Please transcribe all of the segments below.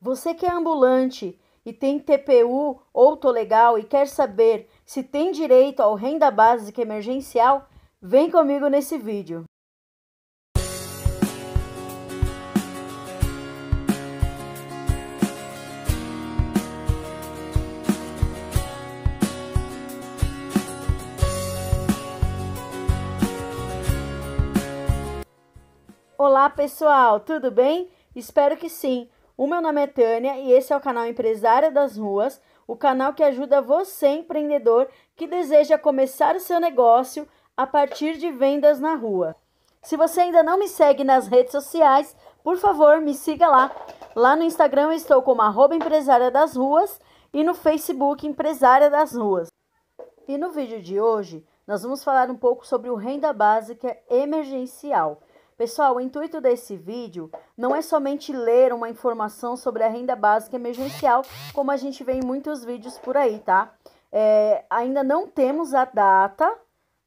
Você que é ambulante e tem TPU ou legal e quer saber se tem direito ao renda básica emergencial, vem comigo nesse vídeo. Olá pessoal, tudo bem? Espero que sim. O meu nome é Tânia e esse é o canal Empresária das Ruas, o canal que ajuda você, empreendedor, que deseja começar o seu negócio a partir de vendas na rua. Se você ainda não me segue nas redes sociais, por favor, me siga lá. Lá no Instagram eu estou como arroba empresária das ruas e no Facebook Empresária das Ruas. E no vídeo de hoje, nós vamos falar um pouco sobre o renda básica emergencial. Pessoal, o intuito desse vídeo não é somente ler uma informação sobre a renda básica emergencial, como a gente vê em muitos vídeos por aí, tá? É, ainda não temos a data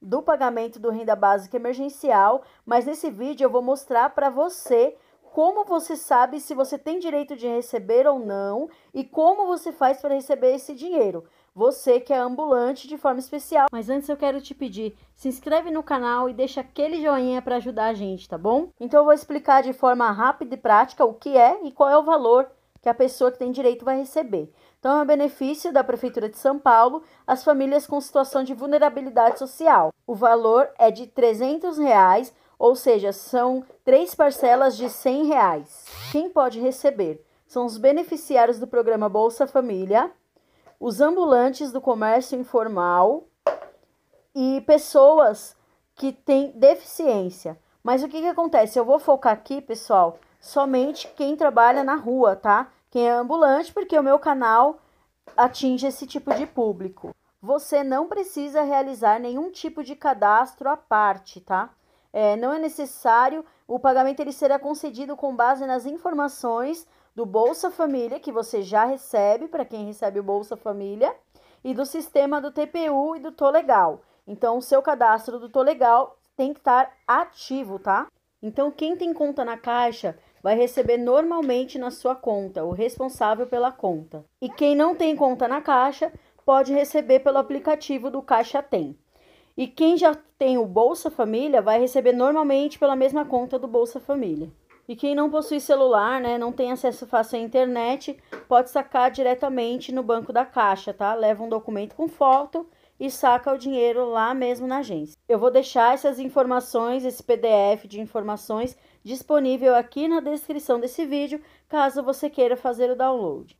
do pagamento do renda básica emergencial, mas nesse vídeo eu vou mostrar para você como você sabe se você tem direito de receber ou não e como você faz para receber esse dinheiro você que é ambulante de forma especial. Mas antes eu quero te pedir, se inscreve no canal e deixa aquele joinha para ajudar a gente, tá bom? Então eu vou explicar de forma rápida e prática o que é e qual é o valor que a pessoa que tem direito vai receber. Então, é um benefício da Prefeitura de São Paulo às famílias com situação de vulnerabilidade social. O valor é de R$ reais, ou seja, são três parcelas de R$ Reais. Quem pode receber? São os beneficiários do programa Bolsa Família, os ambulantes do comércio informal e pessoas que têm deficiência. Mas o que, que acontece? Eu vou focar aqui, pessoal, somente quem trabalha na rua, tá? Quem é ambulante, porque o meu canal atinge esse tipo de público. Você não precisa realizar nenhum tipo de cadastro à parte, tá? É, não é necessário, o pagamento ele será concedido com base nas informações do Bolsa Família, que você já recebe, para quem recebe o Bolsa Família, e do sistema do TPU e do Tolegal. Então, o seu cadastro do Tolegal tem que estar ativo, tá? Então, quem tem conta na Caixa vai receber normalmente na sua conta, o responsável pela conta. E quem não tem conta na Caixa pode receber pelo aplicativo do Caixa Tem. E quem já tem o Bolsa Família vai receber normalmente pela mesma conta do Bolsa Família. E quem não possui celular, né, não tem acesso fácil à internet, pode sacar diretamente no banco da caixa, tá? Leva um documento com foto e saca o dinheiro lá mesmo na agência. Eu vou deixar essas informações, esse PDF de informações disponível aqui na descrição desse vídeo, caso você queira fazer o download.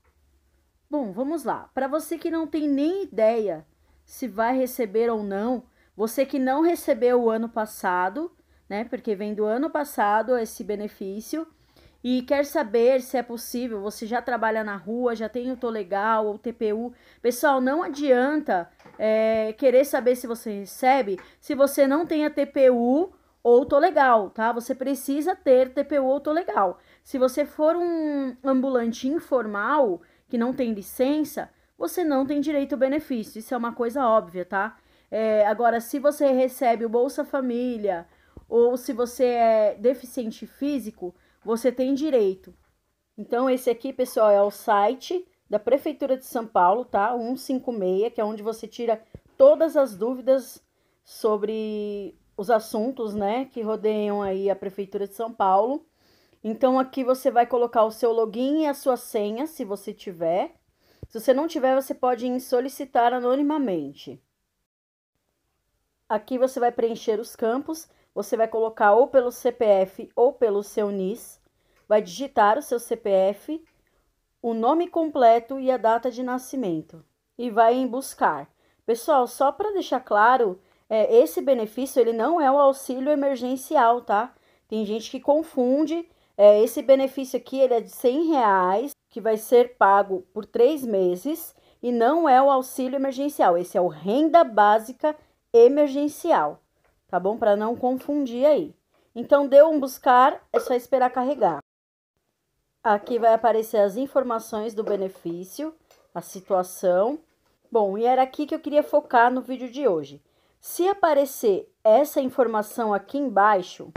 Bom, vamos lá. Para você que não tem nem ideia se vai receber ou não, você que não recebeu o ano passado, né? Porque vem do ano passado esse benefício e quer saber se é possível, você já trabalha na rua, já tem o Tô Legal ou TPU. Pessoal, não adianta é, querer saber se você recebe se você não tem a TPU ou Tô Legal, tá? Você precisa ter TPU ou Tô Legal. Se você for um ambulante informal que não tem licença, você não tem direito ao benefício. Isso é uma coisa óbvia, tá? É, agora, se você recebe o Bolsa Família, ou se você é deficiente físico, você tem direito. Então, esse aqui, pessoal, é o site da Prefeitura de São Paulo, tá? 156, que é onde você tira todas as dúvidas sobre os assuntos, né, que rodeiam aí a Prefeitura de São Paulo. Então, aqui você vai colocar o seu login e a sua senha, se você tiver. Se você não tiver, você pode solicitar anonimamente. Aqui você vai preencher os campos você vai colocar ou pelo CPF ou pelo seu NIS, vai digitar o seu CPF, o nome completo e a data de nascimento e vai em buscar. Pessoal, só para deixar claro, é, esse benefício ele não é o auxílio emergencial, tá? Tem gente que confunde. É, esse benefício aqui ele é de 100 reais, que vai ser pago por três meses e não é o auxílio emergencial. Esse é o renda básica emergencial tá bom? Para não confundir aí. Então, deu um buscar, é só esperar carregar. Aqui vai aparecer as informações do benefício, a situação. Bom, e era aqui que eu queria focar no vídeo de hoje. Se aparecer essa informação aqui embaixo,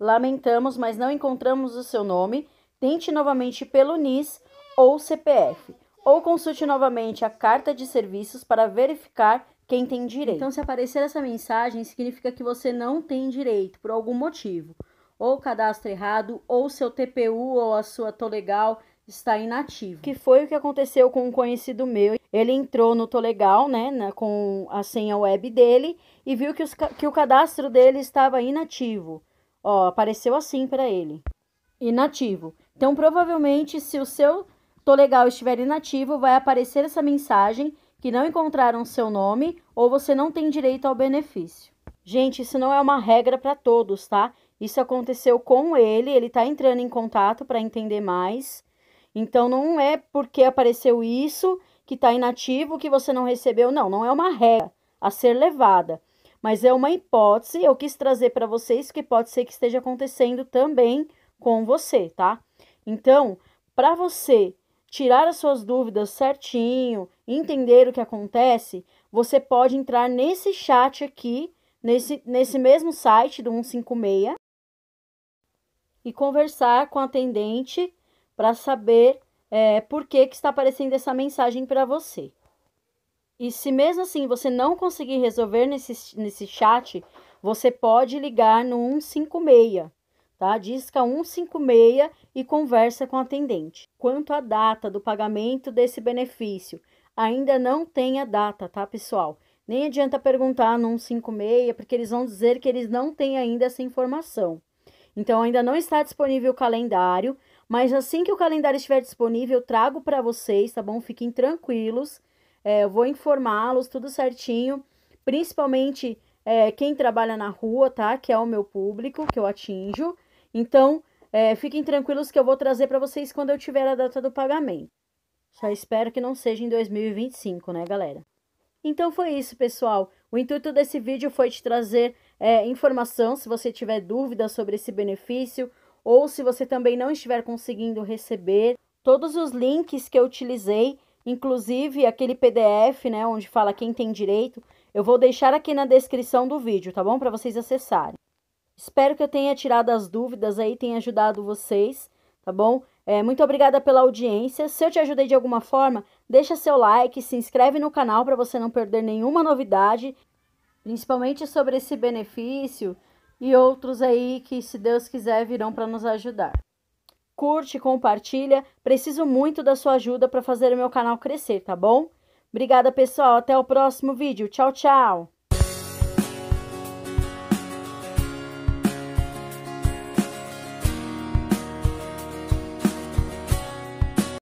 lamentamos, mas não encontramos o seu nome, tente novamente pelo NIS ou CPF, ou consulte novamente a carta de serviços para verificar quem tem direito. Então, se aparecer essa mensagem, significa que você não tem direito por algum motivo. Ou cadastro errado, ou seu TPU ou a sua Tolegal está inativo. Que foi o que aconteceu com um conhecido meu. Ele entrou no Tolegal, né, na, com a senha web dele e viu que, os, que o cadastro dele estava inativo. Ó, apareceu assim para ele. Inativo. Então, provavelmente, se o seu Tolegal estiver inativo, vai aparecer essa mensagem que não encontraram seu nome ou você não tem direito ao benefício. Gente, isso não é uma regra para todos, tá? Isso aconteceu com ele, ele está entrando em contato para entender mais. Então não é porque apareceu isso que está inativo que você não recebeu, não, não é uma regra a ser levada, mas é uma hipótese. Eu quis trazer para vocês que pode ser que esteja acontecendo também com você, tá? Então, para você tirar as suas dúvidas certinho, entender o que acontece, você pode entrar nesse chat aqui, nesse, nesse mesmo site do 156 e conversar com a atendente para saber é, por que, que está aparecendo essa mensagem para você. E se mesmo assim você não conseguir resolver nesse, nesse chat, você pode ligar no 156 tá? Disca 156 e conversa com o atendente. Quanto à data do pagamento desse benefício, ainda não tem a data, tá, pessoal? Nem adianta perguntar no 156, porque eles vão dizer que eles não têm ainda essa informação. Então, ainda não está disponível o calendário, mas assim que o calendário estiver disponível, eu trago para vocês, tá bom? Fiquem tranquilos, é, eu vou informá-los tudo certinho, principalmente é, quem trabalha na rua, tá? Que é o meu público que eu atinjo. Então, é, fiquem tranquilos que eu vou trazer para vocês quando eu tiver a data do pagamento. Só espero que não seja em 2025, né, galera? Então foi isso, pessoal. O intuito desse vídeo foi te trazer é, informação se você tiver dúvidas sobre esse benefício ou se você também não estiver conseguindo receber. Todos os links que eu utilizei, inclusive aquele PDF, né, onde fala quem tem direito, eu vou deixar aqui na descrição do vídeo, tá bom? Para vocês acessarem. Espero que eu tenha tirado as dúvidas aí, tenha ajudado vocês, tá bom? É, muito obrigada pela audiência. Se eu te ajudei de alguma forma, deixa seu like, se inscreve no canal para você não perder nenhuma novidade, principalmente sobre esse benefício e outros aí que, se Deus quiser, virão para nos ajudar. Curte, compartilha. Preciso muito da sua ajuda para fazer o meu canal crescer, tá bom? Obrigada, pessoal. Até o próximo vídeo. Tchau, tchau.